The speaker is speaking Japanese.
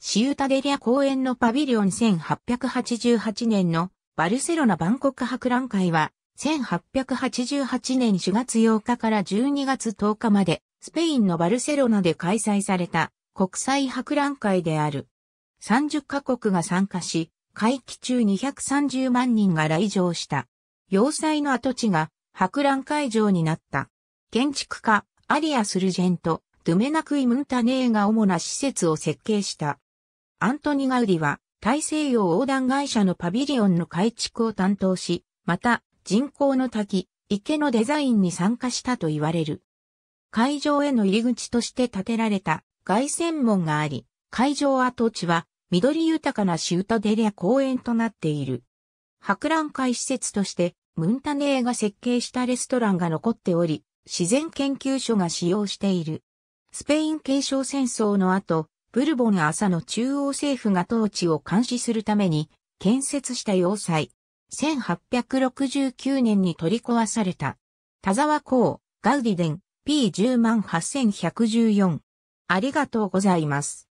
シウタデリア公園のパビリオン1888年のバルセロナ万国博覧会は1888年4月8日から12月10日までスペインのバルセロナで開催された国際博覧会である。30カ国が参加し、会期中230万人が来場した。要塞の跡地が博覧会場になった。建築家、アリアス・ルジェント、ドゥメナクイ・ムンタネーが主な施設を設計した。アントニ・ガウディは大西洋横断会社のパビリオンの改築を担当し、また人工の滝、池のデザインに参加したと言われる。会場への入り口として建てられた凱旋門があり、会場跡地は緑豊かなシウタデリア公園となっている。博覧会施設としてムンタネーが設計したレストランが残っており、自然研究所が使用している。スペイン継承戦争の後、ブルボン朝の中央政府が統治を監視するために建設した要塞。1869年に取り壊された。田沢港、ガウディデン、P108114。ありがとうございます。